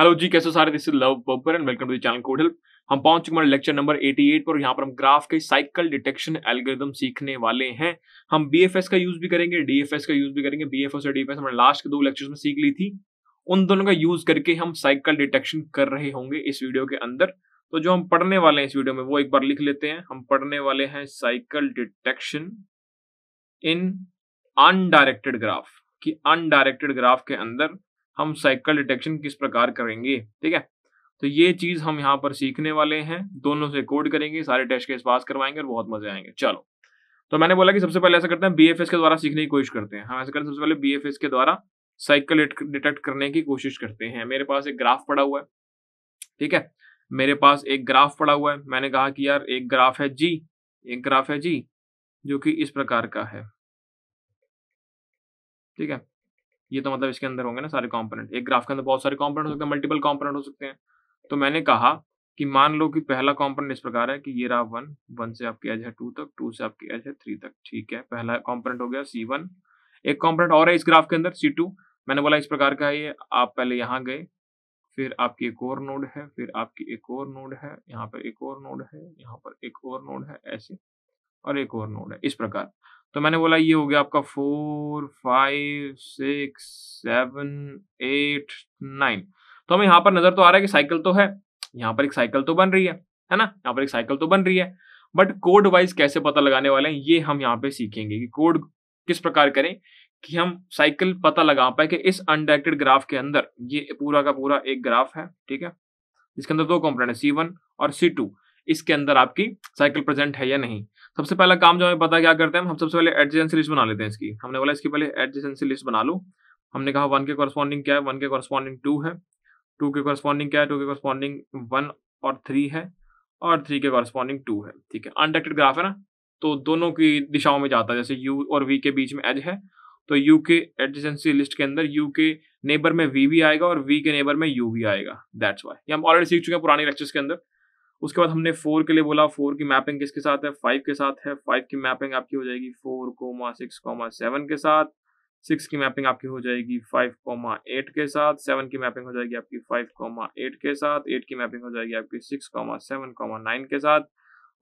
hello जी कैसे सारे this is Love Babbar and welcome to the channel code help हम पहुंच चुके हैं लेक्चर नंबर 88 पर यहां पर हम ग्राफ के साइकिल डिटेक्शन एल्गोरिदम सीखने वाले हैं हम बीएफएस का यूज भी करेंगे डीएफएस का यूज भी करेंगे बीएफएस और डीएफएस हमने लास्ट के दो लेक्चर्स में सीख ली थी उन दोनों का यूज करके हम साइकिल डिटेक्शन कर रहे होंगे इस वीडियो के अंदर तो जो हम पढ़ने वाले हैं इस वीडियो में वो एक बार लिख लेते हैं हम पढ़ने वाले हैं cycle detection in undirected graph कि अनडायरेक्टेड ग्राफ के अंदर हम साइकिल डिटेक्शन किस प्रकार करेंगे ठीक है तो ये चीज हम यहाँ पर सीखने वाले हैं दोनों से कोड करेंगे सारे टेस्ट केस पास करवाएंगे और बहुत मजे आएंगे चलो तो मैंने बोला कि सबसे पहले ऐसा करते हैं बी के द्वारा सीखने की कोशिश करते हैं हम ऐसा करते हैं सबसे पहले बी के द्वारा साइकिल डिटेक्ट करने की कोशिश करते हैं मेरे पास एक ग्राफ पड़ा हुआ है ठीक है मेरे पास एक ग्राफ पड़ा हुआ है मैंने कहा कि यार एक ग्राफ है जी एक ग्राफ है जी जो कि इस प्रकार का है ठीक है ये तो मतलब इसके अंदर होंगे ना सारे कॉम्पोनेंट एक ग्राफ के अंदर बहुत सारे कॉम्पोनेंट हो सकते हैं मल्टीपल कॉम्पोनेंट हो सकते हैं तो मैंने कहा कि मान लो कि पहला कॉम्पोनेंट इस प्रकार है कि ये रहा वन वन से आपकी एज है टू तक टू से आपकी एज है थ्री तक ठीक है पहला कॉम्पोनेंट हो गया सी वन एक कॉम्पोनेंट और है इस ग्राफ के अंदर सी टू मैंने बोला इस प्रकार का है ये आप पहले यहाँ गए फिर आपकी एक और नोड है फिर आपकी एक और नोड है यहाँ पर एक और नोड है यहाँ पर एक और नोड है ऐसे और एक और नोड है इस प्रकार तो मैंने बोला ये हो गया आपका four five six seven eight nine तो हमें यहाँ पर नजर तो आ रहा है कि साइकिल तो है यहाँ पर एक साइकिल तो बन रही है है ना यहाँ पर एक साइकिल तो बन रही है बट कोड वाइज कैसे पता लगाने वाले हैं ये हम यहाँ पे सीखेंगे कि कोड किस प्रकार करें कि हम साइकिल पता लगा पाए कि इस अनडायरेक्टेड ग्राफ के अंदर ये पूरा का पूरा एक ग्राफ है ठीक है इसके अंदर दो कॉम्पोनेंट है सी वन और सी टू इसके अंदर आपकी साइकिल प्रेजेंट है या नहीं सबसे पहला काम जो हमें पता क्या करते हैं हम सबसे पहले एडजेंसी लिस्ट बना लेते हैं इसकी हमने बोला इसकी पहले एडजेंसी लिस्ट बना लो हमने कहा वन के कॉरस्पॉन्डिंग क्या है वन के कॉरस्पॉन्डिंग टू है टू के कॉरस्पॉन्डिंग क्या है टू के कॉरस्पॉन्डिंग वन और थ्री है और थ्री के कॉरस्पॉन्डिंग टू है ठीक है अनडेक्टेड ग्राफ है ना तो दोनों की दिशाओं में जाता है जैसे यू और वी के बीच में एज है तो यू के एडजेंसी लिस्ट के अंदर यू के नेबर में वी भी आएगा और वी के नेबर में यू भी आएगा दैट्स वाई ये हम ऑलरेडी सीख चुके हैं पुराने लेक्चर्स के अंदर उसके बाद हमने फोर के लिए बोला फोर की मैपिंग किसके साथ है फाइव के साथ है फाइव की मैपिंग आपकी हो जाएगी four comma six comma seven के साथ सिक्स की मैपिंग आपकी हो जाएगी फाइव कोमा एट के साथ सेवन की मैपिंग हो जाएगी आपकी फाइव कोमा एट के साथ एट की मैपिंग हो जाएगी आपकी six comma seven comma nine के साथ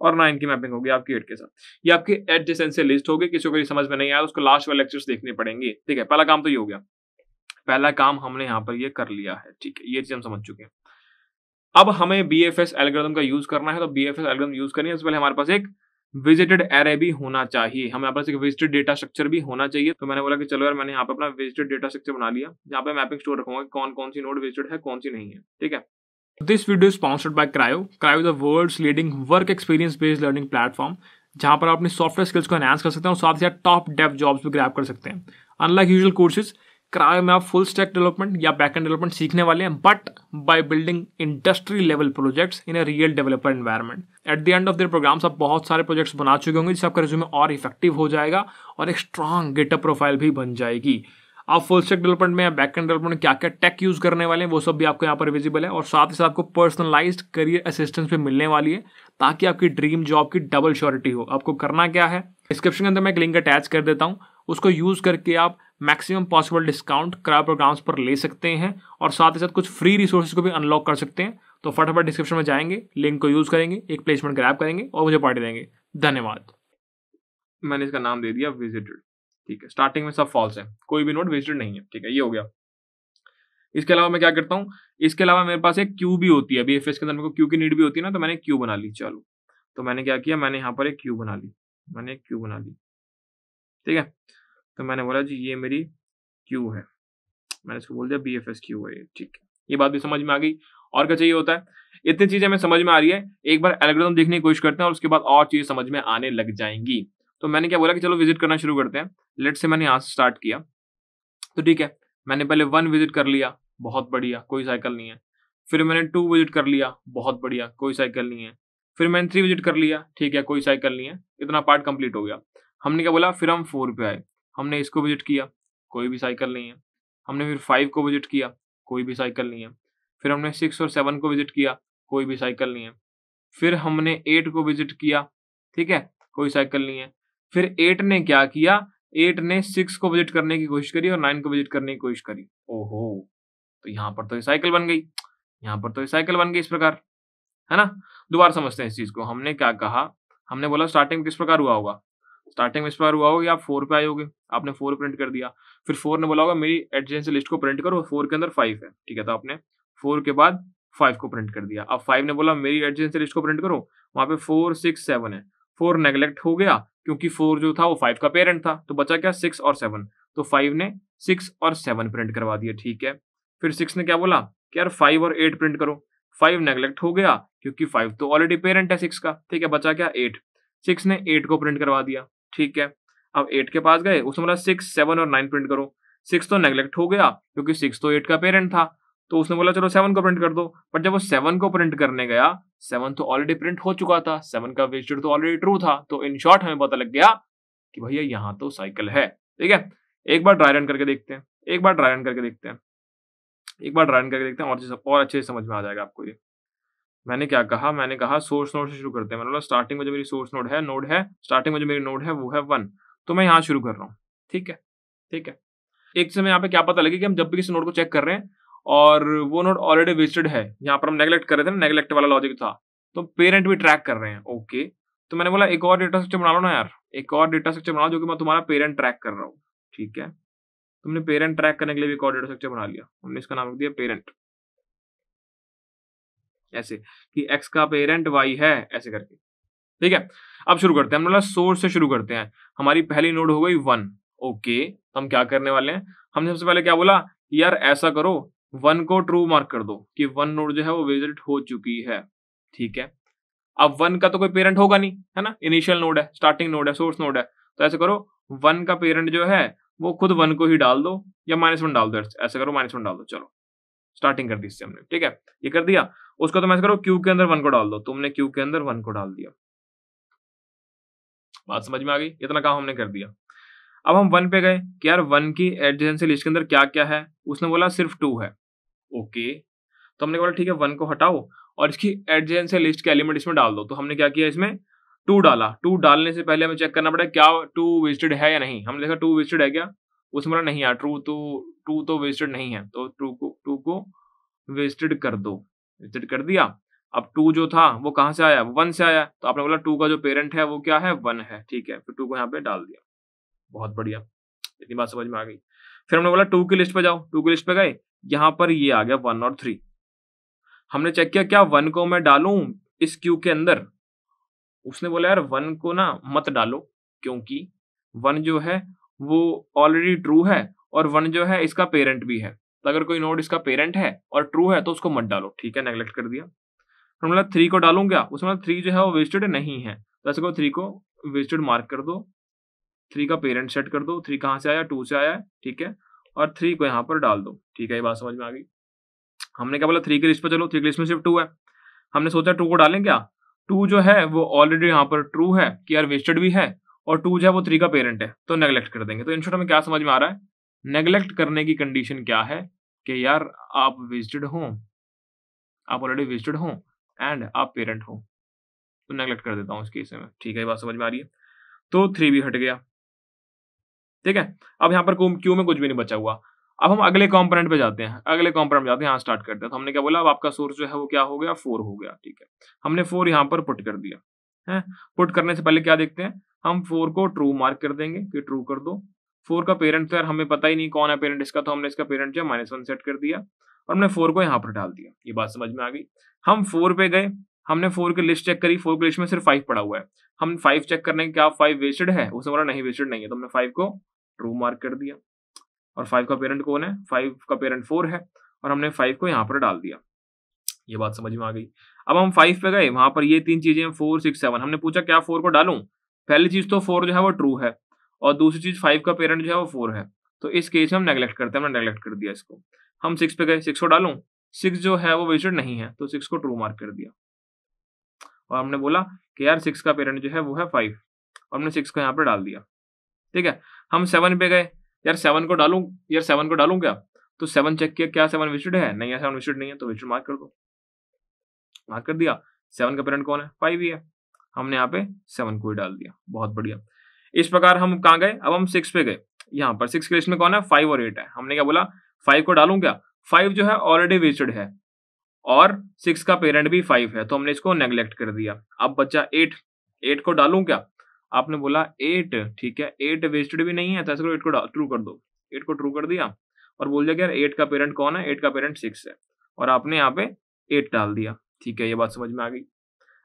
और नाइन की मैपिंग होगी आपकी एट के साथ ये आपके एट डिसेंस से लिस्ट होगी किसी को भी समझ में नहीं आया उसको लास्ट वाले लेक्चर्स देखने पड़ेंगे ठीक है पहला काम तो ये हो गया पहला काम हमने यहाँ पर ये कर लिया है ठीक है ये चीज हम समझ चुके हैं अब हमें बी एफ एस एलग्रदम का यूज करना है तो B F S algorithm use करनी है पहले हमारे पास एक विजिटेड एरे भी होना चाहिए हमें यहाँ पास एक विजिटेड डेटा स्ट्रक्चर भी होना चाहिए तो मैंने बोला कि चलो यार मैंने यहाँ पे अपना विजिटेड डेटा स्ट्रक्चर बना लिया यहाँ पे मैपिंग स्टोर रखूंगा कि कौन कौन सी नोड विजिटेड है कौन सी नहीं है ठीक है this video sponsored by Crio Crio the world leading work experience based learning platform जहां पर आप अपनी सॉफ्टवेयर स्किल्स को एनहांस कर सकते हैं और साथ ही साथ टॉप डेप जॉब्स भी ग्रैप कर सकते हैं अनलाइक यूजल कोर्सेज क्रायो में आप फुल स्टैक डेवलपमेंट या बैक एंड डेवलपमेंट सीखने वाले हैं but by building industry level projects in uh real developer environment at the end of their programs आप बहुत सारे प्रोजेक्ट्स बना चुके होंगे जिससे आपका रिज्यूमे और इफेक्टिव हो जाएगा और एक स्ट्रांग गेटअप प्रोफाइल भी बन जाएगी आप फुल स्टैक डेवलपमेंट में या बैक एंड डेवलपमेंट क्या क्या टेक यूज करने वाले हैं वो सब भी आपको यहाँ पर विजिबल है और साथ ही साथ आपको पर्सनलाइज करियर असिस्टेंस भी मिलने वाली है ताकि आपकी ड्रीम जॉब की डबल श्योरिटी हो आपको करना क्या है डिस्क्रिप्शन के अंदर मैं एक लिंक अटैच कर देता हूँ उसको यूज करके आप maximum possible discount Crio programs पर ले सकते हैं और साथ ही साथ कुछ फ्री रिसोर्सेज को भी अनलॉक कर सकते हैं तो फटाफट डिस्क्रिप्शन में जाएंगे लिंक को यूज़ करेंगे एक प्लेसमेंट ग्रैप करेंगे और मुझे पार्टी देंगे धन्यवाद मैंने इसका नाम दे दिया विजिटेड ठीक है स्टार्टिंग में सब फॉल्स है कोई भी नोट विजिटेड नहीं है ठीक है ये हो गया इसके अलावा मैं क्या करता हूँ इसके अलावा मेरे पास एक क्यू भी होती है बी एफ एस के अंदर मेरे को क्यू की नीड भी होती है ना तो मैंने क्यू बना ली चलो तो मैंने क्या किया मैंने यहाँ पर एक क्यू बना ली मैंने एक क्यू बना ली ठीक है तो मैंने बोला जी ये मेरी क्यू है मैंने इसको बोल दिया बी एफ एस क्यू है ठीक ये बात भी समझ में आ गई और क्या चाहिए होता है इतनी चीजें हमें समझ में आ रही है एक बार एल्गोरिथम देखने की कोशिश करते हैं और उसके बाद और चीजें समझ में आने लग जाएंगी तो मैंने क्या बोला कि चलो विजिट करना शुरू करते हैं लेट से मैंने यहाँ से स्टार्ट किया तो ठीक है मैंने पहले वन विजिट कर लिया बहुत बढ़िया कोई साइकिल नहीं है फिर मैंने टू विजिट कर लिया बहुत बढ़िया कोई साइकिल नहीं है फिर मैंने थ्री विजिट कर लिया ठीक है कोई साइकिल नहीं है इतना पार्ट कंप्लीट हो गया हमने क्या बोला फिर हम फोर पे आए हमने इसको विजिट किया कोई भी साइकिल नहीं है हमने फिर फाइव को विजिट किया कोई भी साइकिल नहीं है फिर हमने सिक्स और सेवन को विजिट किया कोई भी साइकिल नहीं है फिर हमने एट को विजिट किया ठीक है कोई साइकिल नहीं है फिर एट ने क्या किया एट ने सिक्स को विजिट करने की कोशिश करी और नाइन को विजिट करने की कोशिश करी ओहो तो यहाँ पर तो ये साइकिल बन गई यहाँ पर तो ये साइकिल बन गई इस प्रकार है ना दोबारा समझते हैं इस चीज को हमने क्या कहा हमने बोला स्टार्टिंग किस प्रकार हुआ होगा स्टार्टिंग में इस बार हुआ हो या आप फोर पे आए हो आपने फोर प्रिंट कर दिया फिर फोर ने बोला होगा मेरी एडजेंसी लिस्ट को प्रिंट करो फोर के अंदर फाइव है ठीक है तो आपने फोर के बाद फाइव को प्रिंट कर दिया अब फाइव ने बोला मेरी एडजेंसी लिस्ट को प्रिंट करो वहाँ पे फोर सिक्स सेवन है फोर नेगलेक्ट हो गया क्योंकि फोर जो था वो फाइव का पेरेंट था तो बचा क्या सिक्स और सेवन तो फाइव ने सिक्स और सेवन प्रिंट करवा दिया ठीक है फिर सिक्स ने क्या बोला कि यार फाइव और एट प्रिंट करो फाइव नेगलेक्ट हो गया क्योंकि फाइव तो ऑलरेडी पेरेंट है सिक्स का ठीक है बचा क्या एट सिक्स ने एट को प्रिंट करवा दिया ठीक है अब एट के पास गए उसने बोला सिक्स सेवन और नाइन प्रिंट करो सिक्स तो नेग्लेक्ट हो गया क्योंकि सिक्स तो एट का पेरेंट था तो उसने बोला चलो सेवन को प्रिंट कर दो बट जब वो सेवन को प्रिंट करने गया सेवन तो ऑलरेडी प्रिंट हो चुका था सेवन का वेस्टेड तो ऑलरेडी ट्रू था तो इन शॉर्ट हमें पता लग गया कि भैया यहाँ तो साइकिल है ठीक है एक बार ड्राई रन करके देखते हैं एक बार ड्राई रन करके देखते हैं एक बार ड्राई रन करके देखते हैं और और अच्छे से समझ में आ जाएगा आपको ये मैंने क्या कहा मैंने कहा सोर्स नोड से शुरू करते हैं मतलब स्टार्टिंग में जो मेरी सोर्स नोड है नोड है स्टार्टिंग में जो मेरी नोड है वो है वन तो मैं यहाँ शुरू कर रहा हूँ ठीक है ठीक है एक समय यहाँ पे क्या पता लगे कि हम जब भी किसी नोड को चेक कर रहे हैं और वो नोड ऑलरेडी वेस्टेड है यहाँ पर हम नेग्लेक्ट कर रहे थे ना नेगलेक्ट वाला लॉजिक था तो पेरेंट भी ट्रैक कर रहे हैं ओके तो मैंने बोला एक और डेटा स्ट्रक्चर बना लो ना यार एक और डेटा स्ट्रक्चर बनाओ जो कि मैं तुम्हारा पेरेंट ट्रैक कर रहा हूँ ठीक है तुमने पेरेंट ट्रैक करने के लिए भी एक और डेटा स्ट्रक्चर बना लिया हमने इसका नाम दिया पेरेंट ऐसे कि एक्स का पेरेंट वाई है ऐसे करके ठीक है अब शुरू करते हैं हम सोर्स से शुरू करते हैं हमारी पहली नोड हो गई वन ओके हम क्या करने वाले हैं हमने सबसे पहले क्या बोला यार ऐसा करो वन को ट्रू मार्क कर दो कि वन नोड जो है वो विजिट हो चुकी है ठीक है अब वन का तो कोई पेरेंट होगा नहीं है ना इनिशियल नोड है स्टार्टिंग नोड है सोर्स नोड है तो ऐसे करो वन का पेरेंट जो है वो खुद वन को ही डाल दो या माइनस वन डाल दो ऐसे करो माइनस वन डाल दो चलो स्टार्टिंग कर दी इससे हमने ठीक है ये कर दिया उसको तो मैं करो क्यू के अंदर वन को डाल दो तुमने क्यू के अंदर वन को डाल दिया बात समझ में आ गई इतना काम हमने कर दिया अब हम वन पे गए कि यार वन की एडजेंसी लिस्ट के अंदर क्या क्या है उसने बोला सिर्फ टू है ओके तो हमने बोला ठीक है वन को हटाओ और इसकी एडजेंसी लिस्ट के एलिमेंट इसमें डाल दो तो हमने क्या किया इसमें टू डाला टू डालने से पहले हमें चेक करना पड़ेगा क्या टू विजिटेड है या नहीं हमने देखा टू विजिटेड है क्या उसमें बोला नहीं यार ट्रू तो ट्रू तो वेस्टेड नहीं है तो ट्रू को ट्रू को वेस्टेड कर दो वेस्टेड कर दिया अब टू जो था वो कहाँ से आया वन से आया तो आपने बोला टू का जो पेरेंट है वो क्या है वन है ठीक है फिर टू को यहाँ पे डाल दिया बहुत बढ़िया इतनी बात समझ में आ गई फिर हमने बोला टू की लिस्ट पे जाओ टू की लिस्ट पे गए यहाँ पर ये आ गया वन और थ्री हमने चेक किया क्या वन को मैं डालू इस क्यू के अंदर उसने बोला यार वन को ना मत डालो क्योंकि वन जो है वो ऑलरेडी ट्रू है और वन जो है इसका पेरेंट भी है तो अगर कोई नोड इसका पेरेंट है और ट्रू है तो उसको मत डालो ठीक है नेग्लेक्ट कर दिया फॉर्मूला तो मतलब थ्री को डालूंगा उसमें मतलब थ्री जो है वो वेस्टेड नहीं है तो ऐसे को थ्री को वेस्टेड मार्क कर दो थ्री का पेरेंट सेट कर दो थ्री कहाँ से आया टू से आया है ठीक है और थ्री को यहाँ पर डाल दो ठीक है ये बात समझ में आ गई हमने क्या बोला थ्री की लिस्ट पर चलो थ्री की लिस्ट में सिर्फ टू है हमने सोचा टू को डालें क्या टू जो है वो ऑलरेडी यहाँ पर ट्रू है कि यार वेस्टेड भी है और टू जो है वो थ्री का पेरेंट है तो नेग्लेक्ट कर देंगे तो इन शॉर्ट हमें क्या समझ में आ रहा है नेग्लेक्ट करने की कंडीशन क्या है कि यार आप विजिटेड हो आप ऑलरेडी विजिटेड हो एंड आप पेरेंट हो तो नेगलेक्ट कर देता हूँ इस केस में ठीक है बात समझ में आ रही है तो थ्री भी हट गया ठीक है अब यहाँ पर क्यू में कुछ भी नहीं बचा हुआ अब हम अगले कॉम्पोनेंट पे जाते हैं अगले कॉम्पोनेंट जाते हैं यहाँ स्टार्ट करते हैं तो हमने क्या बोला अब आपका सोर्स जो है वो क्या हो गया फोर हो गया ठीक है हमने फोर यहाँ पर पुट कर दिया है पुट करने से पहले क्या देखते हैं हम फोर को ट्रू मार्क कर देंगे कि ट्रू कर दो फोर का पेरेंट तो यार हमें पता ही नहीं कौन है पेरेंट इसका तो हमने इसका पेरेंट जो माइनस वन सेट कर दिया और हमने फोर को यहाँ पर डाल दिया ये बात समझ में आ गई हम फोर पे गए हमने फोर की लिस्ट चेक करी फोर की लिस्ट में सिर्फ फाइव पड़ा हुआ है हम फाइव चेक करने के क्या फाइव वेस्टेड है उसने बोला नहीं वेस्टेड नहीं है तो हमने फाइव को ट्रू मार्क कर दिया और फाइव का पेरेंट कौन है फाइव का पेरेंट फोर है और हमने फाइव को यहाँ पर डाल दिया ये बात समझ में आ गई अब हम फाइव पे गए वहां पर ये तीन चीजें फोर सिक्स सेवन हमने पूछा क्या फोर को डालूं पहली चीज तो फोर जो है वो ट्रू है और दूसरी चीज फाइव का पेरेंट जो है वो फोर है तो इस केस में हम नेग्लेक्ट करते हैं हमने नेग्लेक्ट कर दिया इसको हम सिक्स पे गए सिक्स को डालू सिक्स जो है वो विजिटेड नहीं है तो सिक्स को ट्रू मार्क कर दिया और हमने बोला कि यार सिक्स का पेरेंट जो है वो है फाइव और हमने सिक्स को यहाँ पर डाल दिया ठीक है हम सेवन पे गए यार सेवन को डालू यार सेवन को डालू क्या तो सेवन चेक किया क्या सेवन विजिट है नहीं है सेवन विजिट नहीं है तो विजिट मार्क कर दो मार्क कर दिया सेवन का पेरेंट कौन है फाइव ही है हमने यहाँ पे सेवन को ही डाल दिया बहुत बढ़िया इस प्रकार हम कहाँ गए अब हम सिक्स पे गए यहाँ पर सिक्स के लिस्ट में कौन है फाइव और एट है हमने क्या बोला फाइव को डालू क्या फाइव जो है ऑलरेडी वेस्टेड है और सिक्स का पेरेंट भी फाइव है तो हमने इसको नेग्लेक्ट कर दिया अब बच्चा एट एट को डालू क्या आपने बोला एट ठीक है एट वेस्टेड भी नहीं है तो ऐसे एट को ट्रू कर दो एट को ट्रू कर दिया और बोल दिया कि यार एट का पेरेंट कौन है एट का पेरेंट सिक्स है और आपने यहाँ पे एट डाल दिया ठीक है ये बात समझ में आ गई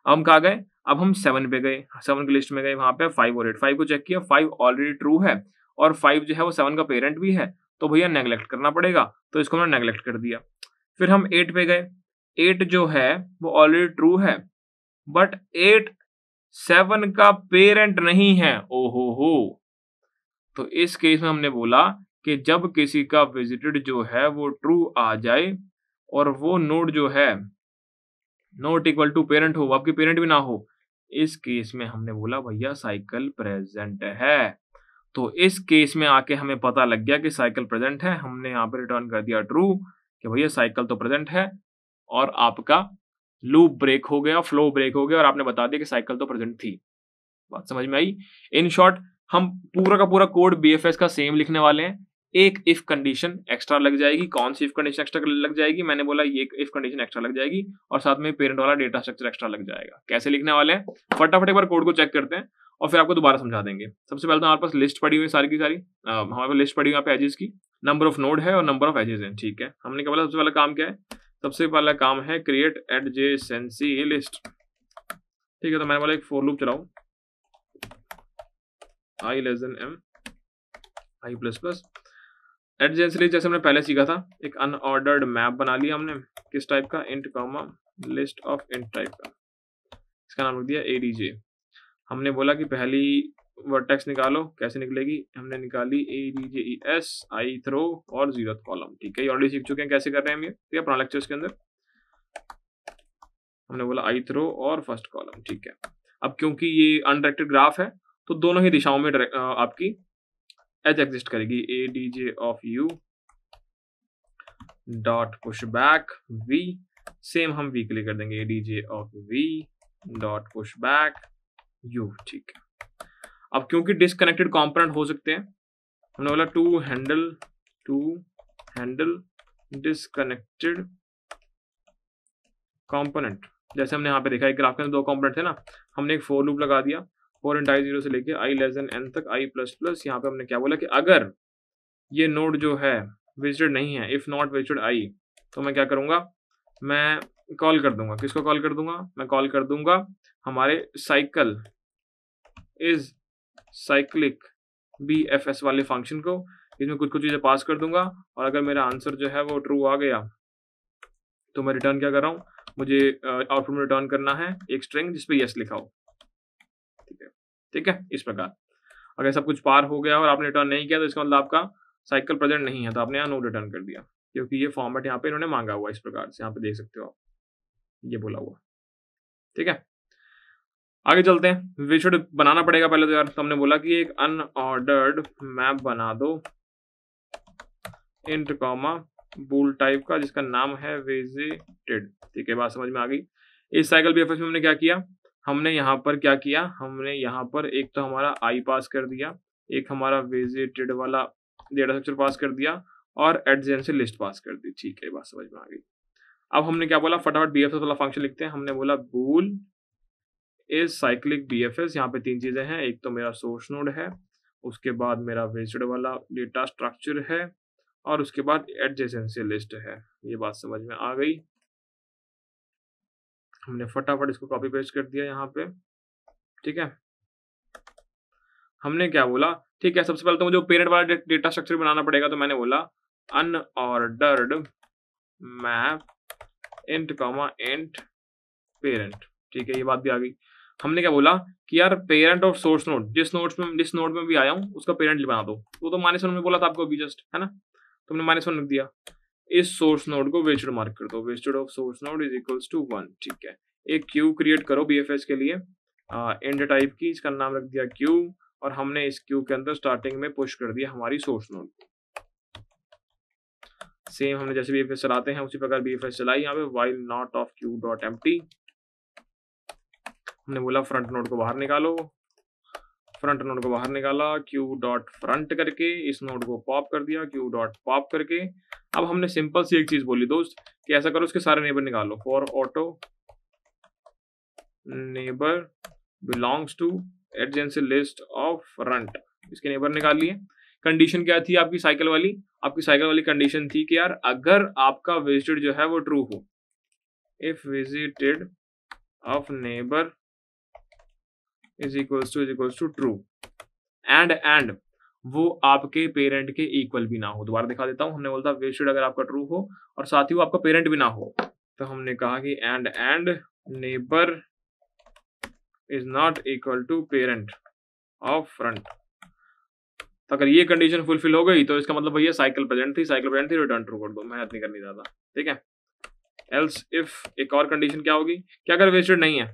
हम कहा गए अब हम सेवन पे गए सेवन की लिस्ट में गए वहां पे फाइव और एट फाइव को चेक किया फाइव ऑलरेडी ट्रू है और फाइव जो है वो सेवन का पेरेंट भी है तो भैया नेग्लेक्ट करना पड़ेगा तो इसको हमने नेग्लेक्ट कर दिया फिर हम एट पे गए एट जो है वो ऑलरेडी ट्रू है बट एट सेवन का पेरेंट नहीं है ओहो हो तो इस केस में हमने बोला कि जब किसी का विजिटेड जो है वो ट्रू आ जाए और वो नोड जो है नॉट इक्वल टू पेरेंट हो आपके पेरेंट भी ना हो इस केस में हमने बोला भैया साइकिल प्रेजेंट है तो इस केस में आके हमें पता लग गया कि साइकिल प्रेजेंट है हमने यहाँ पर रिटर्न कर दिया ट्रू कि भैया साइकिल तो प्रेजेंट है और आपका लूप ब्रेक हो गया फ्लो ब्रेक हो गया और आपने बता दिया कि साइकिल तो प्रेजेंट थी बात समझ में आई इन शॉर्ट हम पूरा का पूरा कोड बी का सेम लिखने वाले हैं एक इफ कंडीशन एक्स्ट्रा लग जाएगी कौन सी इफ कंडीशन एक्स्ट्रा लग जाएगी मैंने बोला ये इफ कंडीशन एक्स्ट्रा लग जाएगी और साथ में पेरेंट वाला डेटा स्ट्रक्चर एक्स्ट्रा लग जाएगा कैसे लिखने वाले हैं फटाफट एक बार कोड को चेक करते हैं और फिर आपको दोबारा समझा देंगे सबसे पहले तो हमारे पास लिस्ट पड़ी हुई सारी की सारी हमारे पास लिस्ट पड़ी हुई यहाँ पे एजेस की नंबर ऑफ नोड है और नंबर ऑफ एजेस हैं ठीक है हमने क्या बोला सबसे पहला काम क्या है सबसे पहला काम है create adjacency list ठीक है तो मैंने बोला एक फोर लूप चलाऊ I less M I plus plus adjacently जैसे हमने पहले सीखा था एक अनऑर्डर्ड मैप बना लिया हमने किस टाइप का int comma list of int type का इसका नाम रख दिया ए डी जे हमने बोला कि पहली वर्टेक्स निकालो कैसे निकलेगी हमने निकाली A D J E S I th row और जीरो कॉलम ठीक है ये ऑलरेडी सीख चुके हैं कैसे कर रहे हैं हम ये ठीक है पुराना लेक्चर्स के अंदर हमने बोला आई थ्रो और फर्स्ट कॉलम ठीक है अब क्योंकि ये अनडायरेक्टेड ग्राफ है तो दोनों ही दिशाओं में आपकी एज एग्जिस्ट करेगी A D J of U dot push back V same हम वी के लिए कर देंगे A D J of V dot push back U ठीक है अब क्योंकि डिसकनेक्टेड कॉम्पोनेंट हो सकते हैं हमने बोला to handle to handle disconnected component जैसे हमने यहाँ पे देखा एक ग्राफ के अंदर दो कॉम्पोनेंट थे ना हमने एक फोर लूप लगा दिया फोर एक्सपोरेंट आई जीरो से लेके आई लेस देन एन तक आई प्लस प्लस यहाँ पे हमने क्या बोला कि अगर ये नोड जो है विजिटेड नहीं है इफ़ नॉट विजिटेड आई तो मैं क्या करूँगा मैं कॉल कर दूंगा किसको कॉल कर दूंगा मैं कॉल कर दूंगा हमारे cycle is cyclic B F S वाले फंक्शन को इसमें कुछ कुछ चीज़ें पास कर दूंगा और अगर मेरा आंसर जो है वो ट्रू आ गया तो मैं रिटर्न क्या कर रहा हूँ मुझे आउटपुट में रिटर्न करना है एक स्ट्रिंग जिसपे यस लिखा हो ठीक है इस प्रकार अगर सब कुछ पार हो गया और आपने रिटर्न नहीं किया तो इसका मतलब आपका साइकिल प्रेजेंट नहीं है तो आपने यहाँ नो रिटर्न कर दिया क्योंकि ये फॉर्मेट यहाँ पे इन्होंने मांगा हुआ इस प्रकार से यहाँ पे देख सकते हो आप ये बोला हुआ ठीक है आगे चलते हैं विशुड बनाना पड़ेगा पहले तो यार तो हमने बोला कि एक अनऑर्डर्ड मैप बना दो इंट कॉमा बूल टाइप का जिसका नाम है विजिटेड ठीक है बात समझ में आ गई इस साइकिल बीएफएस में हमने क्या किया हमने यहाँ पर क्या किया हमने यहाँ पर एक तो हमारा आई पास कर दिया एक हमारा विजिटेड वाला डेटा स्ट्रक्चर पास कर दिया और एडजेंसी लिस्ट पास कर दी ठीक है बात समझ में आ गई अब हमने क्या बोला फटाफट बी एफ एस वाला फंक्शन लिखते हैं हमने बोला bool is cyclic B F S यहाँ पे तीन चीज़ें हैं एक तो मेरा सोर्स नोड है उसके बाद मेरा विजिटेड वाला डेटा स्ट्रक्चर है और उसके बाद एडजेंसी लिस्ट है ये बात समझ में आ गई हमने फटाफट इसको कॉपी पेस्ट कर दिया यहाँ पे ठीक है हमने क्या बोला ठीक है सबसे पहले तो मुझे पेरेंट वाला डेटा स्ट्रक्चर बनाना पड़ेगा तो मैंने बोला unordered map int comma int parent ठीक है ये बात भी आ गई हमने क्या बोला कि यार पेरेंट और सोर्स नोट जिस नोट में जिस नोट में भी आया हूँ उसका पेरेंट बना दो वो तो माइनस वन में बोला था आपको अभी जस्ट है ना तुमने तो माइनस वन रख दिया इस सोर्स नोड को वेस्टेड मार्क कर दो visited of source node is equals to one ठीक है एक क्यू क्रिएट करो बी के लिए एंड टाइप की इसका नाम रख दिया क्यू और हमने इस क्यू के अंदर स्टार्टिंग में पुश कर दिया हमारी सोर्स नोड को सेम हमने जैसे बी चलाते हैं उसी प्रकार बी चलाई यहाँ पे while not of queue dot एम हमने बोला फ्रंट नोड को बाहर निकालो फ्रंट नोड को बाहर निकाला क्यू डॉट फ्रंट करके इस नोड को पॉप कर दिया क्यू डॉट पॉप करके अब हमने सिंपल सी एक चीज बोली दोस्त कि ऐसा करो उसके सारे नेबर निकालो for auto neighbour belongs to adjacency list of front इसके नेबर निकाल लिए कंडीशन क्या थी आपकी साइकिल वाली आपकी साइकिल वाली कंडीशन थी कि यार अगर आपका विजिटेड जो है वो ट्रू हो if visited of neighbour is equals to is equals to true and and वो आपके पेरेंट के इक्वल भी ना हो दोबारा दिखा देता हूँ हमने बोलता शुड अगर आपका ट्रू हो और साथ ही वो आपका पेरेंट भी ना हो तो हमने कहा कि and and neighbour is not equal to parent of front तो अगर ये कंडीशन फुलफिल हो गई तो इसका मतलब भैया साइकिल प्रेजेंट थी साइकिल प्रेजेंट थी रिटर्न ट्रू कर दो मेहनत नहीं करनी ज्यादा ठीक है एल्स इफ एक और कंडीशन क्या होगी क्या अगर वेस्टेड नहीं है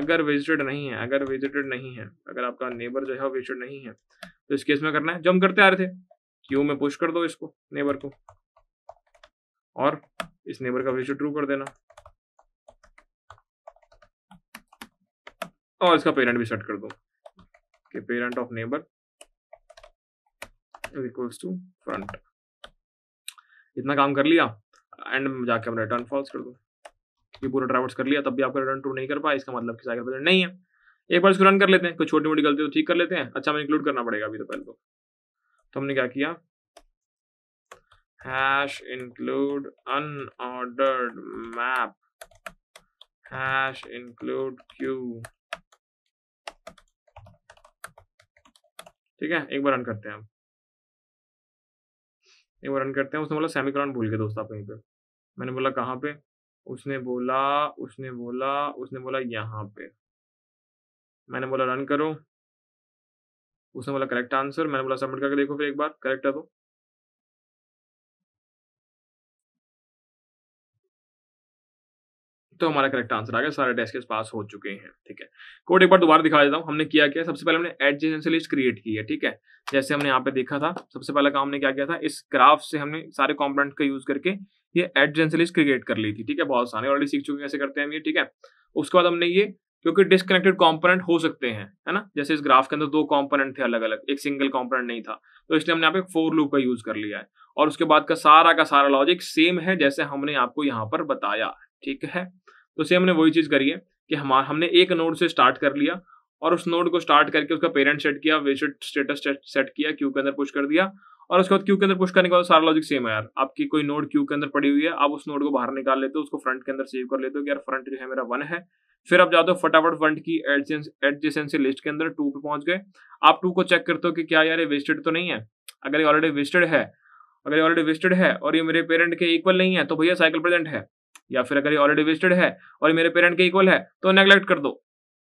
अगर विजिटेड नहीं है अगर विजिटेड नहीं है अगर आपका नेबर जो है विजिटेड नहीं है तो इस केस में करना है जो हम करते आ रहे थे क्यू में पुश कर दो इसको नेबर को और इस नेबर का विजिट ट्रू कर देना और इसका पेरेंट भी सेट कर दो कि parent of neighbour is equals to front इतना काम कर लिया एंड जाके हम रिटर्न फॉल्स कर दो बाकी पूरा ड्राइवर्स कर लिया तब भी आपका रिटर्न ट्रू नहीं कर पाया इसका मतलब कि साइकिल प्रेजेंट नहीं है एक बार इसको रन कर लेते हैं कोई छोटी मोटी गलती तो ठीक कर लेते हैं अच्छा हमें इंक्लूड करना पड़ेगा अभी तो पहले तो, तो हमने क्या किया hash include unordered map hash include queue ठीक है एक बार रन करते हैं हम एक बार रन करते हैं उसने बोला सेमिक्रॉन भूल गए दोस्त आप कहीं पे मैंने बोला कहाँ पे उसने बोला उसने बोला उसने बोला यहाँ पे मैंने बोला रन करो उसने बोला करेक्ट आंसर मैंने बोला सबमिट करके देखो फिर एक बार करेक्ट है तो तो हमारा करेक्ट आंसर आ गया सारे डेस्क पास हो चुके हैं ठीक है कोड एक बार दोबारा दिखा देता हूँ हमने किया क्या सबसे पहले हमने एडजेसेंसी लिस्ट क्रिएट की है ठीक है जैसे हमने यहाँ पे देखा था सबसे पहला काम ने क्या किया था इस क्राफ्ट से हमने सारे कॉम्पोनेंट का यूज करके ये एडजेंसी लिस्ट क्रिएट कर ली थी ठीक है बहुत सारे ऑलरेडी सीख चुके हैं ऐसे करते हैं ये ठीक है उसके बाद हमने ये क्योंकि डिस्कनेक्टेड कॉम्पोनेंट हो सकते हैं है ना जैसे इस ग्राफ के अंदर दो कॉम्पोनेंट थे अलग अलग एक सिंगल कॉम्पोनेंट नहीं था तो इसलिए हमने यहाँ पे फोर लूप का यूज कर लिया है और उसके बाद का सारा का सारा लॉजिक सेम है जैसे हमने आपको यहाँ पर बताया ठीक है तो सेम हमने वही चीज़ करी है कि हम हमने एक नोड से स्टार्ट कर लिया और उस नोड को स्टार्ट करके उसका पेरेंट सेट किया वेसेट स्टेटस सेट किया क्यू के अंदर पुश कर दिया और उसके बाद क्यू के अंदर पुश करने के बाद सारा लॉजिक सेम है यार आपकी कोई नोड क्यू के अंदर पड़ी हुई है आप उस नोड को बाहर निकाल लेते हो उसको फ्रंट के अंदर सेव कर लेते हो कि यार फ्रंट जो है मेरा वन है फिर आप जाते हो फटाफट फ्रंट की एडजेंसी लिस्ट के अंदर टू पे पहुंच गए आप टू को चेक करते हो कि क्या यार ये वेस्टेड तो नहीं है अगर ये ऑलरेडी वेस्टेड है अगर ये ऑलरेडी वेस्टेड है और ये मेरे पेरेंट के इक्वल नहीं है तो भैया साइकिल प्रेजेंट है या फिर अगर ये ऑलरेडी वेस्टेड है और मेरे पेरेंट के इक्वल है तो नेग्लेक्ट कर दो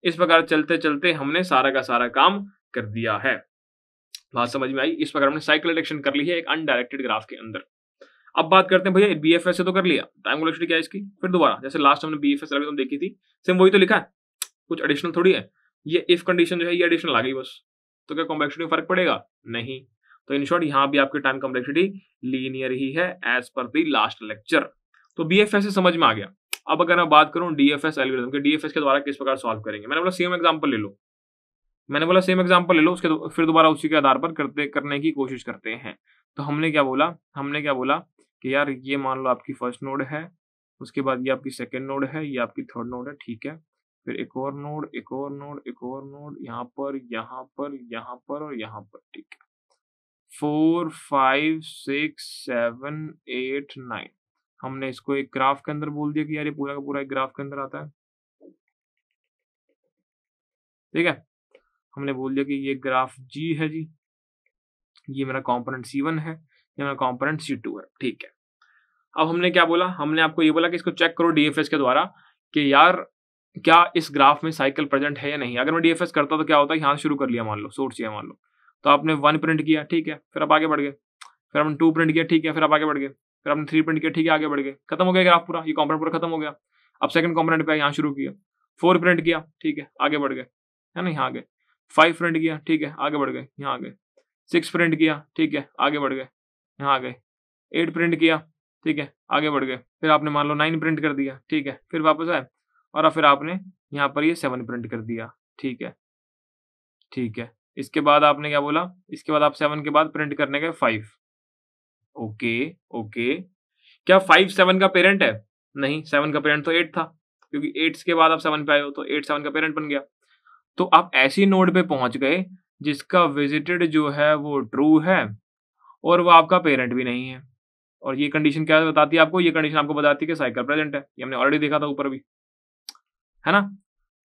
इस प्रकार चलते चलते हमने सारा का सारा काम कर दिया है बात समझ में आई इस प्रकार हमने साइकिल डिटेक्शन कर ली है एक अनडायरेक्टेड ग्राफ के अंदर अब बात करते हैं भैया बी एफ एस से तो कर लिया टाइम वेलोसिटी क्या है इसकी फिर दोबारा जैसे लास्ट हमने बी एफ एस तो देखी थी सेम वही तो लिखा है कुछ एडिशनल थोड़ी है ये इफ कंडीशन जो है ये एडिशनल आ गई बस तो क्या कॉम्प्लेक्सिटी में फर्क पड़ेगा नहीं तो इन शॉर्ट यहाँ भी आपकी टाइम कॉम्प्लेक्सिटी लीनियर ही है एज पर दी लास्ट लेक्चर तो बी एफ एस से समझ में आ गया अब अगर मैं बात करूँ डी एफ एस एल्गोरिथम के डी एफ एस के द्वारा किस प्रकार सॉल्व करेंगे मैंने बोला सेम एग्जाम्पल ले लो मैंने बोला सेम एग्जाम्पल ले लो उसके फिर दोबारा उसी के आधार पर करते करने की कोशिश करते हैं तो हमने क्या बोला हमने क्या बोला कि यार ये मान लो आपकी फर्स्ट नोड है उसके बाद ये आपकी सेकेंड नोड है ये आपकी थर्ड नोड है ठीक है फिर एक और नोड एक और नोड एक और नोड यहाँ पर यहाँ पर यहाँ पर और यहाँ पर ठीक है four five six seven eight nine हमने इसको एक ग्राफ के अंदर बोल दिया कि यार ये पूरा का पूरा एक ग्राफ के अंदर आता है ठीक है हमने बोल दिया कि ये ग्राफ जी है जी ये मेरा कॉम्पोनेंट सी वन है ये मेरा कॉम्पोनेंट सी टू है ठीक है अब हमने क्या बोला हमने आपको ये बोला कि इसको चेक करो डीएफएस के द्वारा कि यार क्या इस ग्राफ में साइकिल प्रेजेंट है या नहीं अगर मैं डीएफएस करता तो क्या होता है यहाँ शुरू कर लिया मान लो सोर्स किया मान लो तो आपने वन प्रिंट किया ठीक है फिर आप आगे बढ़ गए फिर आपने टू प्रिंट किया ठीक है फिर आप आगे बढ़ गए फिर आपने थ्री प्रिंट किया ठीक है आगे बढ़ गए खत्म हो गया ग्राफ पूरा ये कॉम्पोनेंट पूरा खत्म हो गया अब सेकंड कॉम्पोनेंट पे यहाँ शुरू किया फोर प्रिंट किया ठीक है आगे बढ़ गए है ना यहाँ आगे फाइव प्रिंट किया ठीक है आगे बढ़ गए यहाँ आ गए सिक्स प्रिंट किया ठीक है आगे बढ़ गए यहाँ आ गए एट प्रिंट किया ठीक है आगे बढ़ गए फिर आपने मान लो नाइन प्रिंट कर दिया ठीक है फिर वापस आए और फिर आपने यहाँ पर ये सेवन प्रिंट कर दिया ठीक है ठीक है इसके बाद आपने क्या बोला इसके बाद आप सेवन के बाद प्रिंट करने गए फाइव ओके ओके क्या फाइव सेवन का पेरेंट है नहीं सेवन का पेरेंट तो एट था क्योंकि एट्स के बाद आप सेवन पे आए हो तो एट सेवन का पेरेंट बन गया तो आप ऐसी नोड पे पहुंच गए जिसका विजिटेड जो है वो ट्रू है और वो आपका पेरेंट भी नहीं है और ये कंडीशन क्या बताती है आपको ये कंडीशन आपको बताती है कि साइकिल प्रेजेंट है ये हमने ऑलरेडी देखा था ऊपर भी है ना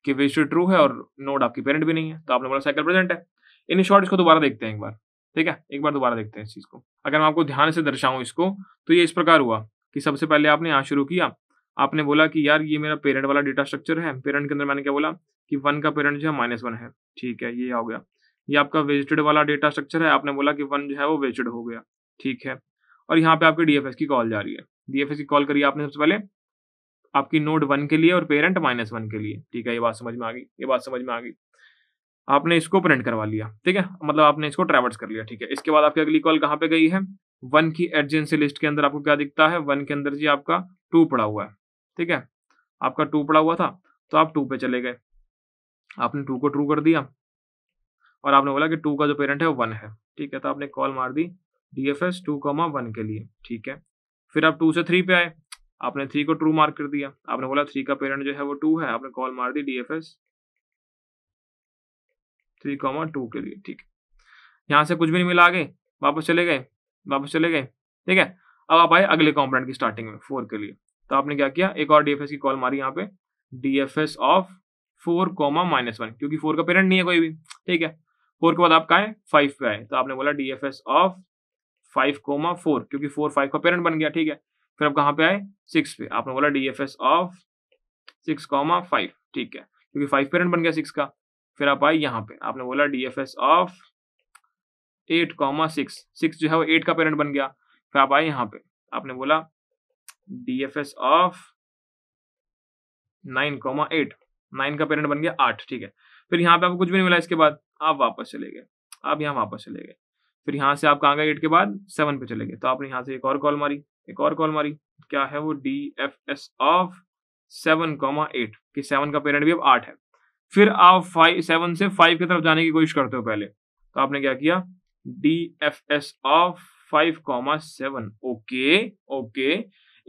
कि विजिटेड ट्रू है और नोड आपकी पेरेंट भी नहीं है तो आपने बोला साइकिल प्रेजेंट है इन शॉर्ट इसको दोबारा देखते हैं एक बार ठीक है एक बार दोबारा देखते हैं इस चीज को अगर मैं आपको ध्यान से दर्शाऊं इसको तो ये इस प्रकार हुआ कि सबसे पहले आपने यहाँ शुरू किया आपने बोला कि यार ये मेरा पेरेंट वाला डेटा स्ट्रक्चर है पेरेंट के अंदर मैंने क्या बोला कि वन का पेरेंट जो है माइनस वन है ठीक है ये हो गया ये आपका वेजिटेड वाला डेटा स्ट्रक्चर है आपने बोला कि वन जो है वो वेजिटेड हो गया ठीक है और यहाँ पे आपके डीएफएस की कॉल जा रही है डीएफएस की कॉल करिए आपने सबसे पहले आपकी नोड वन के लिए और पेरेंट माइनस वन के लिए ठीक है ये बात समझ में आ गई ये बात समझ में आ गई आपने इसको प्रिंट करवा लिया ठीक है मतलब आपने इसको ट्रेवर्स कर लिया ठीक है इसके बाद आपकी अगली कॉल कहाँ पे गई है वन की एडजेंसी लिस्ट के अंदर आपको क्या दिखता है वन के अंदर जी आपका टू पड़ा हुआ है ठीक है आपका टू पड़ा हुआ था तो आप टू पे चले गए आपने टू को ट्रू कर दिया और आपने बोला कि टू का जो पेरेंट है वन है ठीक है तो आपने कॉल मार दी D F S two comma one के लिए ठीक है फिर आप टू से थ्री पे आए आपने थ्री को ट्रू मार्क कर दिया आपने बोला थ्री का पेरेंट जो है वो टू है आपने कॉल मार दी D F S three comma two के लिए ठीक यहाँ से कुछ भी नहीं मिला आगे वापस चले गए वापस चले गए ठीक है अब आप आए अगले कॉम्पोनेंट की स्टार्टिंग में फोर के लिए तो आपने क्या किया एक और डीएफएस की कॉल मारी यहाँ पे DFS of four comma minus one क्योंकि फोर का पेरेंट नहीं है कोई भी ठीक है फोर के बाद आपका आए है फाइव पे आए तो आपने बोला DFS of five comma four क्योंकि फोर फाइव का पेरेंट बन गया ठीक है फिर आप कहाँ पे आए सिक्स पे आपने बोला DFS of six comma five ठीक है क्योंकि फाइव पेरेंट बन गया सिक्स का फिर आप आए यहाँ पे आपने बोला D F S of eight comma six six जो है वो एट का पेरेंट बन गया फिर आप आए यहाँ पे आपने बोला D F S of nine comma eight nine का पेरेंट बन गया आठ ठीक है फिर यहाँ पे आपको कुछ भी नहीं मिला इसके बाद आप वापस चले गए आप यहाँ वापस चले गए फिर यहाँ से आप कहाँ गए एट के बाद सेवन पे चले गए तो आपने यहाँ से एक और कॉल मारी एक और कॉल मारी क्या है वो D F S of seven comma eight कि सेवन का पेरेंट भी अब आठ है फिर आप फाइव सेवन से फाइव की तरफ जाने की कोशिश करते हो पहले तो आपने क्या किया D F S of five comma seven okay okay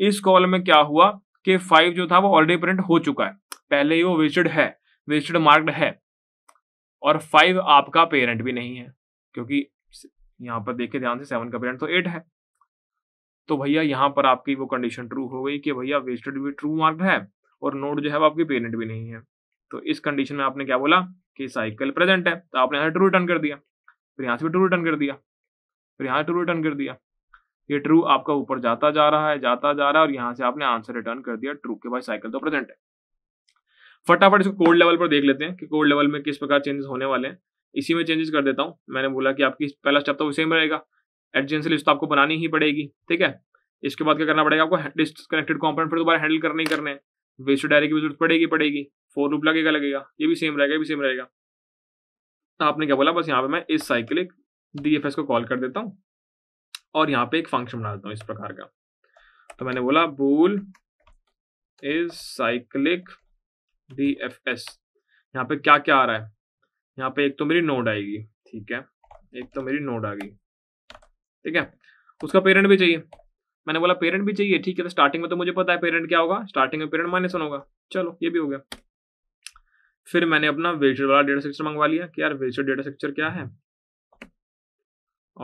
इस कॉल में क्या हुआ कि फाइव जो था वो ऑलरेडी प्रिंट हो चुका है पहले ही वो वेस्टेड है वेस्टेड मार्क्ड है और फाइव आपका पेरेंट भी नहीं है क्योंकि यहां पर देखे ध्यान से सेवन का पेरेंट तो एट है तो भैया यहां पर आपकी वो कंडीशन ट्रू हो गई कि भैया वेस्टेड भी ट्रू मार्क्ड है और नोट जो है वो आपकी पेरेंट भी नहीं है तो इस कंडीशन में आपने क्या बोला कि साइकिल प्रेजेंट है तो आपने यहाँ ट्रू रिटर्न कर दिया फिर यहाँ से भी ट्रू रिटर्न कर दिया फिर यहाँ ट्रू रिटर्न कर दिया ये ट्रू आपका ऊपर जाता जा रहा है जाता जा रहा है और यहाँ से आपने आंसर रिटर्न कर दिया ट्रू के भाई साइकिल तो प्रेजेंट है फटाफट इसको कोड लेवल पर देख लेते हैं कि कोड लेवल में किस प्रकार चेंजेस होने वाले हैं इसी में चेंजेस कर देता हूँ मैंने बोला कि आपकी पहला स्टेप तो सेम रहेगा एडजेंसी लिस्ट तो आपको बनानी ही पड़ेगी ठीक है इसके बाद क्या करना पड़ेगा आपको डिस्कनेक्टेड कॉम्पोनेंट फिर दोबारा हैंडल करने ही करने हैं वेस्ट डायरी की जरूरत पड़ेगी पड़ेगी फोर लूप लगेगा लगेगा ये भी सेम रहेगा ये भी सेम रहेगा आपने क्या बोला बस यहाँ पे मैं इस साइकिल डी एफ एस को कॉल कर देता हूँ और यहाँ पे एक फंक्शन बना देता हूँ इस प्रकार का तो मैंने बोला bool is cyclic D F S यहाँ पे क्या क्या आ रहा है यहाँ पे एक तो मेरी नोड आएगी ठीक है एक तो मेरी नोड आ गई ठीक है उसका पेरेंट भी चाहिए मैंने बोला पेरेंट भी चाहिए ठीक है तो स्टार्टिंग में तो मुझे पता है पेरेंट क्या होगा स्टार्टिंग में पेरेंट माइनस वन होगा चलो ये भी हो गया फिर मैंने अपना वेटेड वाला डेटा स्ट्रक्चर मंगवा लिया कि यार वेटेड डेटा स्ट्रक्चर क्या है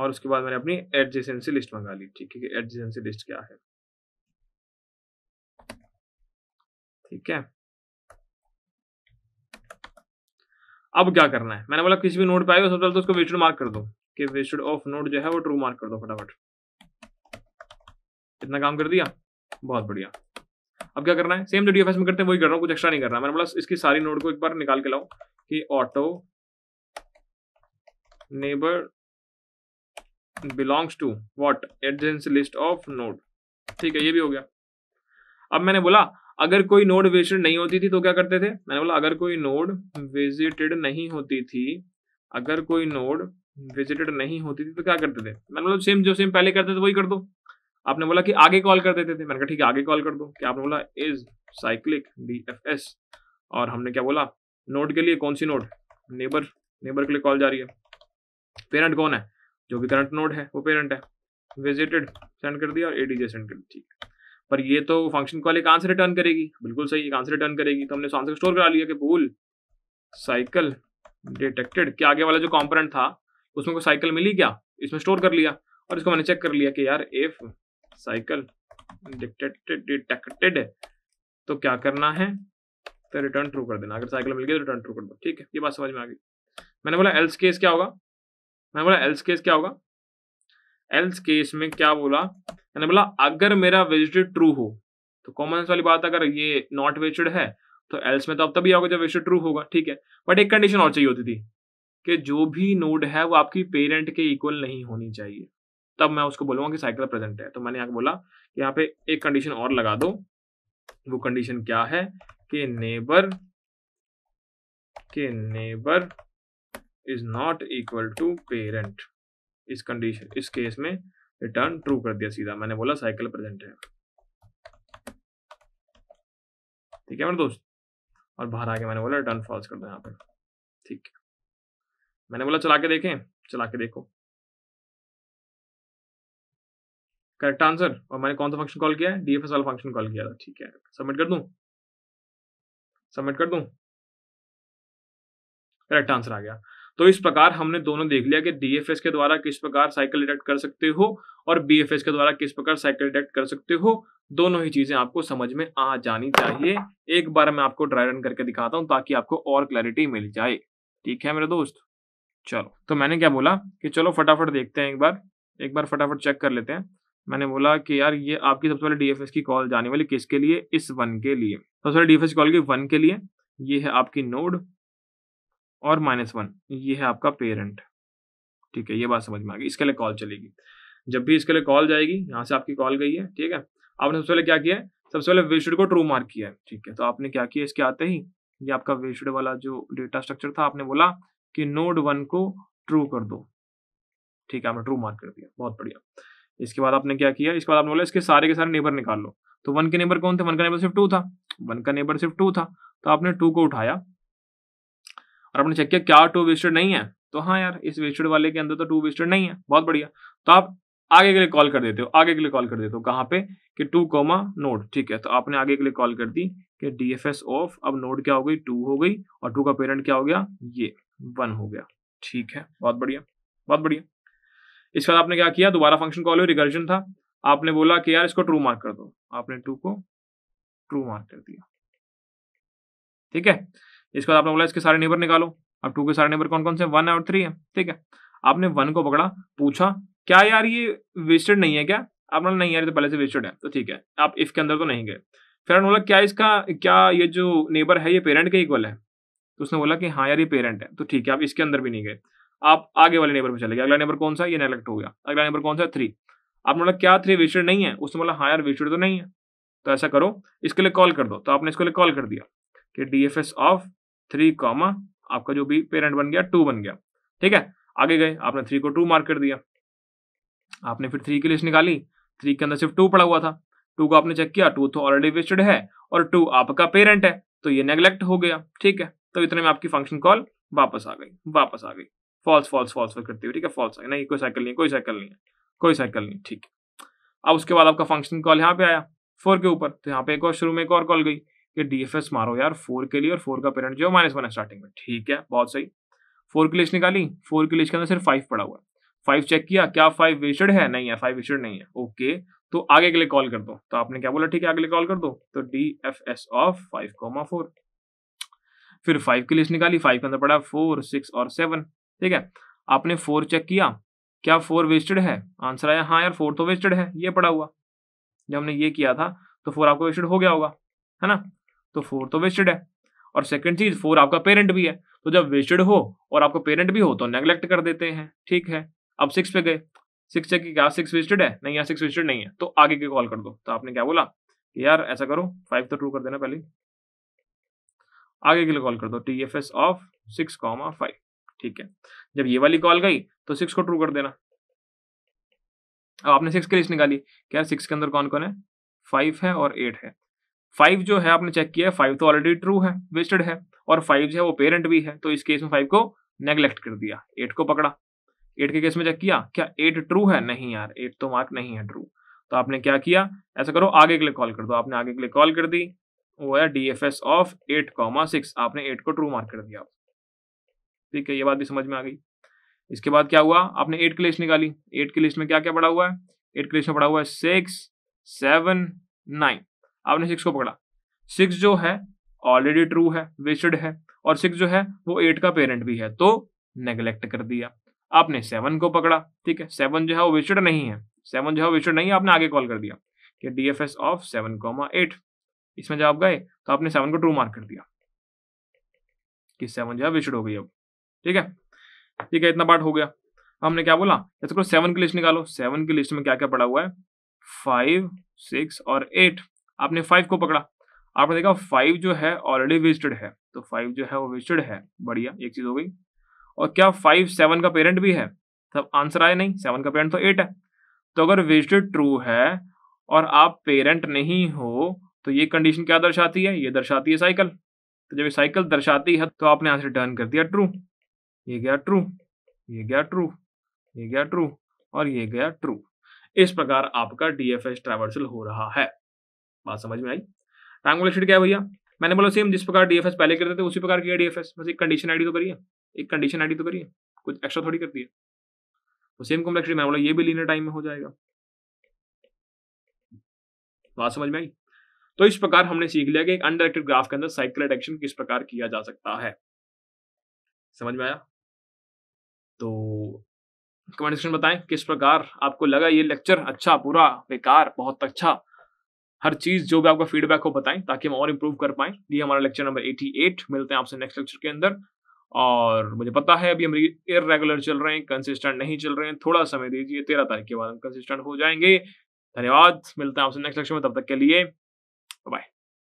और उसके बाद मैंने अपनी एडजेसेंसी लिस्ट मंगा ली ठीक है कि एडजेसेंसी लिस्ट क्या है ठीक है अब क्या करना है मैंने बोला किसी भी नोड पे आएगा सबसे पहले तो उसको वेस्टेड मार्क कर दो कि वेस्टेड ऑफ नोड जो है वो ट्रू मार्क कर दो फटाफट इतना काम कर दिया बहुत बढ़िया अब क्या करना है सेम जो डीएफएस में करते हैं वही कर रहा हूँ कुछ एक्स्ट्रा नहीं कर रहा मैंने बोला इसकी सारी नोड को एक बार निकाल के लाओ कि auto neighbour belongs to what adjacency list of node ठीक है ये भी हो गया अब मैंने बोला अगर कोई नोड विजिटेड नहीं होती थी तो क्या करते थे मैंने बोला अगर कोई नोड विजिटेड नहीं होती थी अगर कोई नोड विजिटेड नहीं होती थी तो क्या करते थे मैंने बोला सेम जो सेम पहले करते थे वही कर दो आपने बोला कि आगे कॉल कर देते थे मैंने कहा ठीक है आगे कॉल कर दो क्या आपने बोला is cyclic D F S और हमने क्या बोला नोड के लिए कौन सी नोड नेबर नेबर के लिए कॉल जा रही है पेरेंट कौन है जो भी करंट नोड है वो पेरेंट है विजिटेड सेंड कर दिया और एडीजे सेंड कर दिया ठीक पर ये तो फंक्शन कॉल एक आंसर रिटर्न करेगी बिल्कुल सही एक आंसर रिटर्न करेगी तो हमने आंसर स्टोर करा लिया कि भूल साइकिल डिटेक्टेड कि आगे वाला जो कॉम्पोनेंट था उसमें को साइकिल मिली क्या इसमें स्टोर कर लिया और इसको मैंने चेक कर लिया कि यार इफ साइकिल डिटेक्टेड डिटेक्टेड तो क्या करना है तो रिटर्न ट्रू कर देना अगर साइकिल मिल गया तो रिटर्न ट्रू कर दो ठीक है ये बात समझ में आ गई मैंने बोला एल्स केस क्या होगा मैंने बोला एल्स केस क्या होगा एल्स केस में क्या बोला मैंने बोला अगर मेरा वेजिटेड ट्रू हो तो कॉमन वाली बात अगर ये नॉट वेजिटेड है तो एल्स में तो अब तभी आओगे जब वेजिटेड ट्रू होगा ठीक है बट एक कंडीशन और चाहिए होती थी कि जो भी नोड है वो आपकी पेरेंट के इक्वल नहीं होनी चाहिए तब मैं उसको बोलूंगा कि साइकिल प्रेजेंट है तो मैंने यहाँ बोला कि यहाँ पे एक कंडीशन और लगा दो वो कंडीशन क्या है कि नेबर के neighbour is not equal to parent इस कंडीशन इस केस में रिटर्न ट्रू कर दिया सीधा मैंने बोला साइकिल प्रेजेंट है ठीक है मेरे दोस्त और बाहर आके मैंने बोला रिटर्न फॉल्स कर दो यहाँ पे ठीक मैंने बोला चला के देखें चला के देखो करेक्ट आंसर और मैंने कौन सा फंक्शन कॉल किया है डीएफएस वाला फंक्शन कॉल किया था ठीक है सबमिट कर दूं सबमिट कर दूं करेक्ट आंसर आ गया तो इस प्रकार हमने दोनों देख लिया कि डीएफएस के द्वारा किस प्रकार साइकिल डिटेक्ट कर सकते हो और बीएफएस के द्वारा किस प्रकार साइकिल डिटेक्ट कर सकते हो दोनों ही चीजें आपको समझ में आ जानी चाहिए एक बार मैं आपको ड्राई रन करके दिखाता हूं ताकि आपको और क्लैरिटी मिल जाए ठीक है मेरे दोस्त चलो तो मैंने क्या बोला कि चलो फटाफट देखते हैं एक बार एक बार फटाफट चेक कर लेते हैं मैंने बोला कि यार ये आपकी सबसे पहले डीएफएस की कॉल जाने वाली किसके लिए इस वन के लिए सबसे पहले डीएफएस कॉल की वन के लिए ये है आपकी नोड और माइनस वन ये है आपका पेरेंट ठीक है ये बात समझ में आ गई इसके लिए कॉल चलेगी जब भी इसके लिए कॉल जाएगी यहाँ से आपकी कॉल गई है ठीक है आपने सबसे पहले क्या किया है सबसे पहले वेशुड को ट्रू मार्क किया है ठीक है तो आपने क्या किया इसके आते ही ये आपका वेशुड वाला जो डेटा स्ट्रक्चर था आपने बोला कि नोड वन को ट्रू कर दो ठीक है आपने ट्रू मार्क कर दिया बहुत बढ़िया इसके बाद आपने क्या किया इसके बाद आपने बोला इसके सारे के सारे नेबर निकाल लो तो वन के नेबर कौन थे वन का नेबर सिर्फ टू था वन का नेबर सिर्फ टू था तो आपने टू को उठाया और आपने चेक किया क्या टू वेस्टेड नहीं है तो हाँ यार इस वेस्टेड वाले के अंदर तो टू वेस्टेड नहीं है बहुत बढ़िया तो आप आगे के लिए कॉल कर देते हो आगे के लिए कॉल कर देते हो कहाँ पे कि टू कोमा नोड ठीक है तो आपने आगे के लिए कॉल कर दी कि डी एफ एस ऑफ अब नोड क्या हो गई टू हो गई और टू का पेरेंट क्या हो गया ये वन हो गया ठीक है बहुत बढ़िया बहुत बढ़िया इसके बाद आपने क्या किया दोबारा फंक्शन कॉल हुई रिकर्जन था आपने बोला कि यार इसको ट्रू मार्क कर दो आपने टू को ट्रू मार्क कर दिया ठीक है इसके बाद आपने बोला इसके सारे नेबर निकालो अब टू के सारे नेबर कौन कौन से वन और थ्री है ठीक है आपने वन को पकड़ा पूछा क्या यार ये वेस्टेड नहीं है क्या आपने नहीं यार तो पहले से वेस्टेड है तो ठीक है आप इफ के अंदर तो नहीं गए फिर आपने बोला क्या इसका क्या ये जो नेबर है ये पेरेंट के इक्वल है तो उसने बोला कि हाँ यार ये पेरेंट है तो ठीक है आप इसके अंदर भी नहीं गए आप आगे वाले नेबर में चले गए अगला नेबर कौन सा ये नेगलेक्ट हो गया अगला नेबर कौन सा थ्री आपने बोला क्या थ्री विशेड नहीं है उसने बोला हाँ यार तो नहीं है तो ऐसा करो इसके लिए कॉल कर दो तो आपने इसके लिए कॉल कर दिया कि D F S of three comma आपका जो भी पेरेंट बन गया टू बन गया ठीक है आगे गए आपने थ्री को टू मार्क कर दिया आपने फिर थ्री की लिस्ट निकाली थ्री के अंदर सिर्फ टू पड़ा हुआ था टू को आपने चेक किया टू तो ऑलरेडी विस्टेड है और टू आपका पेरेंट है तो ये नेग्लेक्ट हो गया ठीक है तो इतने में आपकी फंक्शन कॉल वापस आ गई वापस आ गई फॉल्स फॉल्स फॉल्स फॉल्स करती हुई ठीक है फॉल्स नहीं कोई साइकिल नहीं कोई साइकिल नहीं है कोई साइकिल नहीं ठीक है अब उसके बाद आपका फंक्शन कॉल यहाँ पे आया फोर के ऊपर तो यहाँ पे एक और शुरू में एक और कॉल गई कि डी एफ एस मारो यार फोर के लिए और फोर का पेरेंट जो है माइनस वन है स्टार्टिंग में ठीक है बहुत सही फोर की लिस्ट निकाली फोर की लिस्ट के अंदर सिर्फ फाइव पड़ा हुआ फाइव चेक किया क्या फाइव वेस्टेड है नहीं है फाइव वेस्टेड नहीं है ओके तो आगे के लिए कॉल कर दो तो आपने क्या बोला ठीक है आगे लिए कॉल कर दो तो D F S of five comma four फिर फाइव की लिस्ट निकाली फाइव के अंदर पड़ा फोर सिक्स और सेवन ठीक है आपने फोर चेक किया क्या फोर वेस्टेड है आंसर आया हाँ यार फोर तो वेस्टेड है ये पड़ा हुआ जब हमने ये किया था तो फोर आपका वेस्टेड हो गया होगा है ना तो फोर तो वेस्टेड है और सेकंड चीज फोर आपका पेरेंट भी है तो जब वेस्टेड हो और आपका पेरेंट भी हो तो नेग्लेक्ट कर देते हैं ठीक है अब सिक्स पे गए सिक्स चेक क्या सिक्स वेस्टेड है नहीं यार सिक्स वेस्टेड नहीं है तो आगे के कॉल कर दो तो आपने क्या बोला कि यार ऐसा करो फाइव तो ट्रू कर देना पहले आगे के लिए कॉल कर दो D F S of six comma five ठीक है जब ये वाली कॉल गई तो सिक्स को ट्रू कर देना अब आपने सिक्स की लिस्ट निकाली क्या सिक्स के अंदर कौन कौन है फाइव है और एट है फाइव जो है आपने चेक किया फाइव तो ऑलरेडी ट्रू है वेस्टेड है और फाइव जो है वो पेरेंट भी है तो इस केस में फाइव को नेग्लेक्ट कर दिया एट को पकड़ा एट के केस में चेक किया क्या एट ट्रू है नहीं यार एट तो मार्क नहीं है ट्रू तो आपने क्या किया ऐसा करो आगे के लिए कॉल कर दो आपने आगे के लिए कॉल कर दी वो है D F S of eight comma six आपने एट को ट्रू मार्क कर दिया ठीक है ये बात भी समझ में आ गई इसके बाद क्या हुआ आपने एट की लिस्ट निकाली एट की लिस्ट में क्या क्या पड़ा हुआ है एट की लिस्ट में पड़ा हुआ है सिक्स सेवन नाइन आपने सिक्स को पकड़ा सिक्स जो है ऑलरेडी ट्रू है वेस्टेड है और सिक्स जो है वो एट का पेरेंट भी है तो नेग्लेक्ट कर दिया आपने सेवन को पकड़ा ठीक है सेवन जो है वो वेस्टेड नहीं है सेवन जो है वेस्टेड नहीं है आपने आगे कॉल कर दिया कि D F S of seven comma eight इसमें जब आप गए तो आपने सेवन को ट्रू मार्क कर दिया कि सेवन जो है वेस्टेड हो गई अब ठीक है ठीक है इतना पार्ट हो गया हमने क्या बोला ऐसा करो सेवन की लिस्ट निकालो सेवन की लिस्ट में क्या क्या पड़ा हुआ है फाइव सिक्स और एट आपने फाइव को पकड़ा आपने देखा फाइव जो है ऑलरेडी विजिटेड है तो फाइव जो है वो विजिटेड है बढ़िया एक चीज हो गई और क्या फाइव सेवन का पेरेंट भी है तब आंसर आया नहीं सेवन का पेरेंट तो एट है तो अगर विजिटेड ट्रू है और आप पेरेंट नहीं हो तो ये कंडीशन क्या दर्शाती है ये दर्शाती है साइकिल तो जब ये साइकिल दर्शाती है तो आपने आंसर रिटर्न कर दिया ट्रू ये गया ट्रू ये गया ट्रू ये गया ट्रू और ये गया ट्रू इस प्रकार आपका डी एफ एस ट्रावर्सल हो रहा है बात समझ में आई ट्रायंगुलर शीट क्या है भैया मैंने बोला सेम जिस प्रकार डीएफएस पहले करते थे उसी प्रकार किया डीएफएस बस एक कंडीशन आईडी तो करिए एक कंडीशन आईडी तो करिए कुछ एक्स्ट्रा थोड़ी करती है तो सेम कॉम्प्लेक्स शीट मैंने बोला ये भी लीनियर टाइम में हो जाएगा बात समझ में आई तो इस प्रकार हमने सीख लिया कि अनडायरेक्टेड ग्राफ के अंदर साइकिल एडक्शन किस प्रकार किया जा सकता है समझ में आया तो कमेंट सेक्शन बताएं किस प्रकार आपको लगा ये लेक्चर अच्छा पूरा बेकार बहुत अच्छा हर चीज जो भी आपका फीडबैक हो बताएं ताकि हम और इम्प्रूव कर पाएं ये हमारा लेक्चर नंबर 88 मिलते हैं आपसे नेक्स्ट लेक्चर के अंदर और मुझे पता है अभी हम इरेगुलर चल रहे हैं कंसिस्टेंट नहीं चल रहे हैं थोड़ा समय दीजिए तेरह तारीख के बाद हम कंसिस्टेंट हो जाएंगे धन्यवाद मिलते हैं आपसे नेक्स्ट लेक्चर में तब तक के लिए बाय